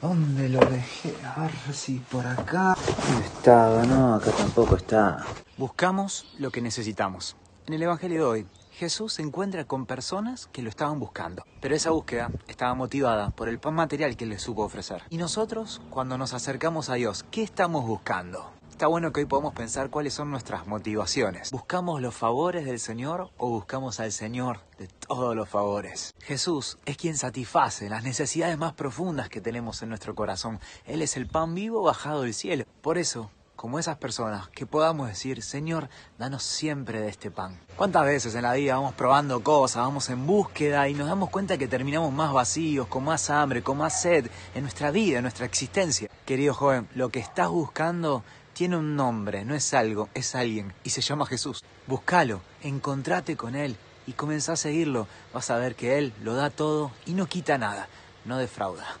¿Dónde lo dejé? A ver si por acá. No estaba, no, acá tampoco está. Buscamos lo que necesitamos. En el Evangelio de hoy, Jesús se encuentra con personas que lo estaban buscando, pero esa búsqueda estaba motivada por el pan material que les supo ofrecer. Y nosotros, cuando nos acercamos a Dios, ¿qué estamos buscando? está bueno que hoy podamos pensar cuáles son nuestras motivaciones. ¿Buscamos los favores del Señor o buscamos al Señor de todos los favores? Jesús es quien satisface las necesidades más profundas que tenemos en nuestro corazón. Él es el pan vivo bajado del cielo. Por eso, como esas personas, que podamos decir, Señor, danos siempre de este pan. ¿Cuántas veces en la vida vamos probando cosas, vamos en búsqueda y nos damos cuenta que terminamos más vacíos, con más hambre, con más sed en nuestra vida, en nuestra existencia? Querido joven, lo que estás buscando tiene un nombre, no es algo, es alguien, y se llama Jesús. Búscalo, encontrate con Él y comenzá a seguirlo. Vas a ver que Él lo da todo y no quita nada, no defrauda.